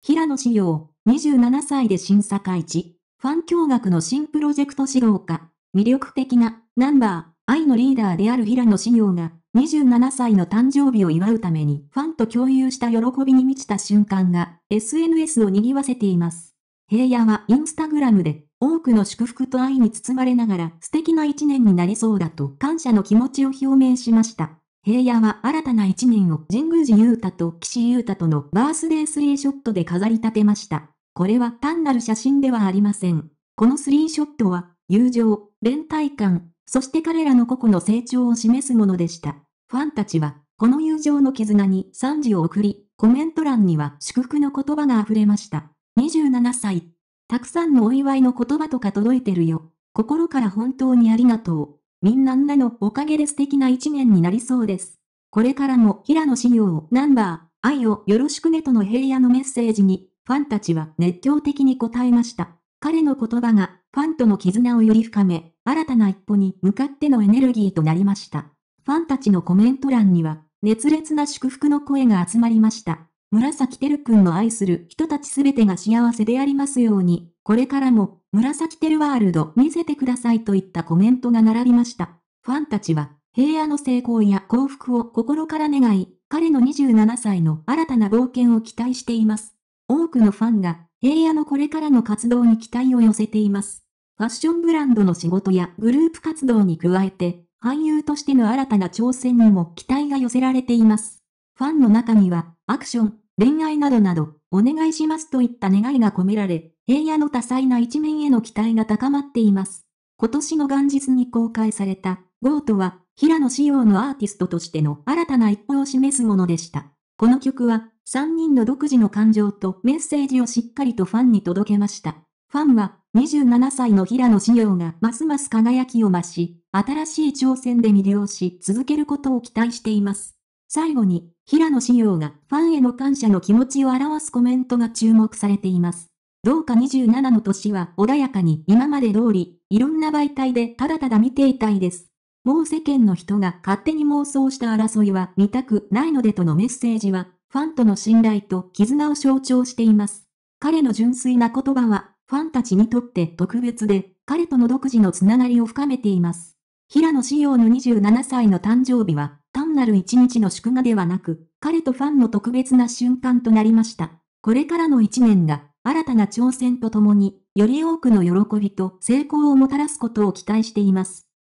平野紫耀、27歳で審査会地。ファン驚愕の新プロジェクト指導家。魅力的な、ナンバー、愛のリーダーである平野紫耀が、27歳の誕生日を祝うためにファンと共有した喜びに満ちた瞬間が SNS を賑わせています。平野はインスタグラムで多くの祝福と愛に包まれながら素敵な一年になりそうだと感謝の気持ちを表明しました。平野は新たな一年を神宮寺勇太と岸優太とのバースデースリーショットで飾り立てました。これは単なる写真ではありません。このスリーショットは、友情、連帯感、そして彼らの個々の成長を示すものでした。ファンたちは、この友情の絆に賛辞を送り、コメント欄には祝福の言葉が溢れました。27歳。たくさんのお祝いの言葉とか届いてるよ。心から本当にありがとう。みんなんなのおかげで素敵な一年になりそうです。これからも平野紫耀ナンバー、愛をよろしくねとの平野のメッセージに、ファンたちは熱狂的に答えました。彼の言葉が、ファンとの絆をより深め、新たな一歩に向かってのエネルギーとなりました。ファンたちのコメント欄には、熱烈な祝福の声が集まりました。紫てるくんの愛する人たちすべてが幸せでありますように。これからも、紫テルワールド見せてくださいといったコメントが並びました。ファンたちは、平野の成功や幸福を心から願い、彼の27歳の新たな冒険を期待しています。多くのファンが、平野のこれからの活動に期待を寄せています。ファッションブランドの仕事やグループ活動に加えて、俳優としての新たな挑戦にも期待が寄せられています。ファンの中には、アクション、恋愛などなど、お願いしますといった願いが込められ、平野の多彩な一面への期待が高まっています。今年の元日に公開された、ゴートは、平野仕様のアーティストとしての新たな一歩を示すものでした。この曲は、3人の独自の感情とメッセージをしっかりとファンに届けました。ファンは、27歳の平野紫耀がますます輝きを増し、新しい挑戦で魅了し続けることを期待しています。最後に、平野紫耀がファンへの感謝の気持ちを表すコメントが注目されています。どうか27の年は穏やかに今まで通り、いろんな媒体でただただ見ていたいです。もう世間の人が勝手に妄想した争いは見たくないのでとのメッセージは、ファンとの信頼と絆を象徴しています。彼の純粋な言葉は、ファンたちにとって特別で、彼との独自のつながりを深めています。平野紫陽の27歳の誕生日は、単なる一日の祝賀ではなく、彼とファンの特別な瞬間となりました。これからの一年が、新たな挑戦とともに、より多くの喜びと成功をもたらすことを期待しています。